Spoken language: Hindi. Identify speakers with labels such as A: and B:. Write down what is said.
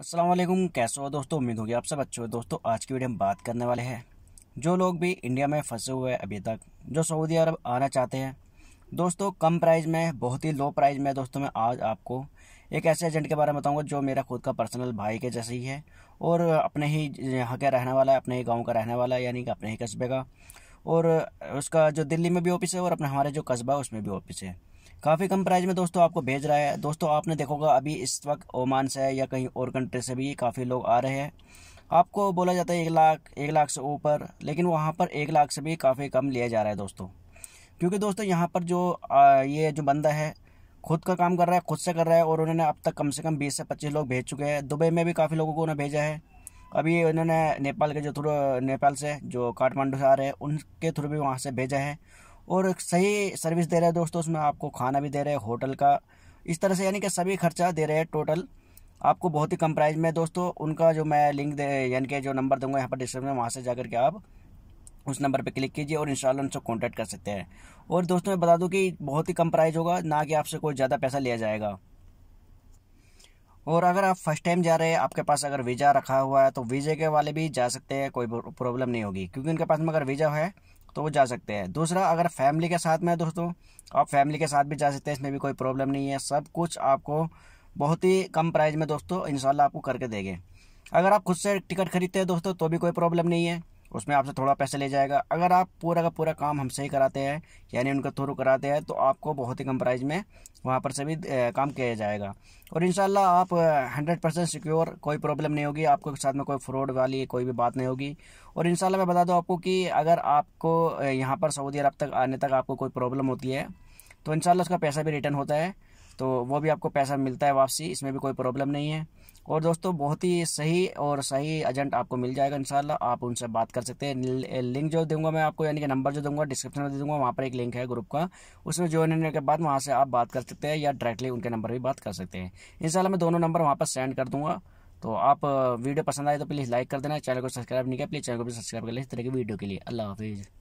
A: असलम कैसे हो दोस्तों उम्मीद होगी आप सब अच्छे हो दोस्तों आज की वीडियो हम बात करने वाले हैं जो लोग भी इंडिया में फंसे हुए हैं अभी तक जो सऊदी अरब आना चाहते हैं दोस्तों कम प्राइस में बहुत ही लो प्राइस में दोस्तों मैं आज आपको एक ऐसे एजेंट के बारे में बताऊंगा जो मेरा खुद का पर्सनल भाई के जैसे ही है और अपने ही यहाँ का रहने वाला है अपने ही गाँव का रहने वाला है यानी कि अपने ही कस्बे का और उसका जो दिल्ली में भी ऑफिस है और अपने हमारे जो कस्बा है उसमें भी ऑफिस है काफ़ी कम प्राइस में दोस्तों आपको भेज रहा है दोस्तों आपने देखोगा अभी इस वक्त ओमान से या कहीं और कंट्री से भी काफ़ी लोग आ रहे हैं आपको बोला जाता है एक लाख एक लाख से ऊपर लेकिन वहाँ पर एक लाख से भी काफ़ी कम लिया जा रहा है दोस्तों क्योंकि दोस्तों यहाँ पर जो आ, ये जो बंदा है खुद का काम कर रहा है खुद से कर रहा है और उन्होंने अब तक कम से कम बीस से पच्चीस लोग भेज चुके हैं दुबई में भी काफ़ी लोगों को उन्हें भेजा है अभी उन्होंने नेपाल के जो थ्रू नेपाल से जो काठमांडू से आ रहे हैं उनके थ्रू भी वहाँ से भेजा है और सही सर्विस दे रहे हैं दोस्तों उसमें आपको खाना भी दे रहे हैं होटल का इस तरह से यानी कि सभी खर्चा दे रहे हैं टोटल आपको बहुत ही कम प्राइस में दोस्तों उनका जो मैं लिंक दे यानी कि जो नंबर दूंगा यहाँ पर डिस्क्रिप्शन में वहाँ से जा के आप उस नंबर पर क्लिक कीजिए और इंशाल्लाह उनसे कॉन्टैक्ट कर सकते हैं और दोस्तों मैं बता दूँ कि बहुत ही कम प्राइस होगा ना कि आपसे कोई ज़्यादा पैसा लिया जाएगा और अगर आप फर्स्ट टाइम जा रहे हैं आपके पास अगर वीज़ा रखा हुआ है तो वीज़े के वाले भी जा सकते हैं कोई प्रॉब्लम नहीं होगी क्योंकि उनके पास में अगर वीज़ा है तो वो जा सकते हैं दूसरा अगर फैमिली के साथ में दोस्तों आप फैमिली के साथ भी जा सकते हैं इसमें भी कोई प्रॉब्लम नहीं है सब कुछ आपको बहुत ही कम प्राइस में दोस्तों इंशाल्लाह आपको करके देंगे अगर आप खुद से टिकट खरीदते हैं दोस्तों तो भी कोई प्रॉब्लम नहीं है उसमें आपसे थोड़ा पैसा ले जाएगा अगर आप पूरा का पूरा काम हमसे ही कराते हैं यानी उनके थ्रू कराते हैं तो आपको बहुत ही कम प्राइस में वहाँ पर सभी काम किया जाएगा और इन आप हंड्रेड परसेंट सिक्योर कोई प्रॉब्लम नहीं होगी आपको साथ में कोई फ्रॉड वाली कोई भी बात नहीं होगी और इन मैं बता दूँ आपको कि अगर आपको यहाँ पर सऊदी अरब तक आने तक आपको कोई प्रॉब्लम होती है तो इन उसका पैसा भी रिटर्न होता है तो वो भी आपको पैसा मिलता है वापसी इसमें भी कोई प्रॉब्लम नहीं है और दोस्तों बहुत ही सही और सही एजेंट आपको मिल जाएगा इंशाल्लाह आप उनसे बात कर सकते हैं लिंक जो दूंगा मैं आपको यानी कि नंबर जो दूंगा डिस्क्रिप्शन में दे दूंगा वहाँ पर एक लिंक है ग्रुप का उसमें ज्वाइन होने के बाद वहाँ से आप बात कर सकते हैं या डायरेक्टली उनके नंबर भी बात कर सकते हैं इंशाल्लाह मैं दोनों नंबर वहाँ पर सेंड कर दूँगा तो आप वीडियो पसंद आए तो प्लीज़ लाइक कर देना चैनल को सब्सक्राइब नहीं किया प्लीज़ चैनल को भी सब्सक्राइब कर लें इस तरह की वीडियो के लिए अल्लाह हाफिज़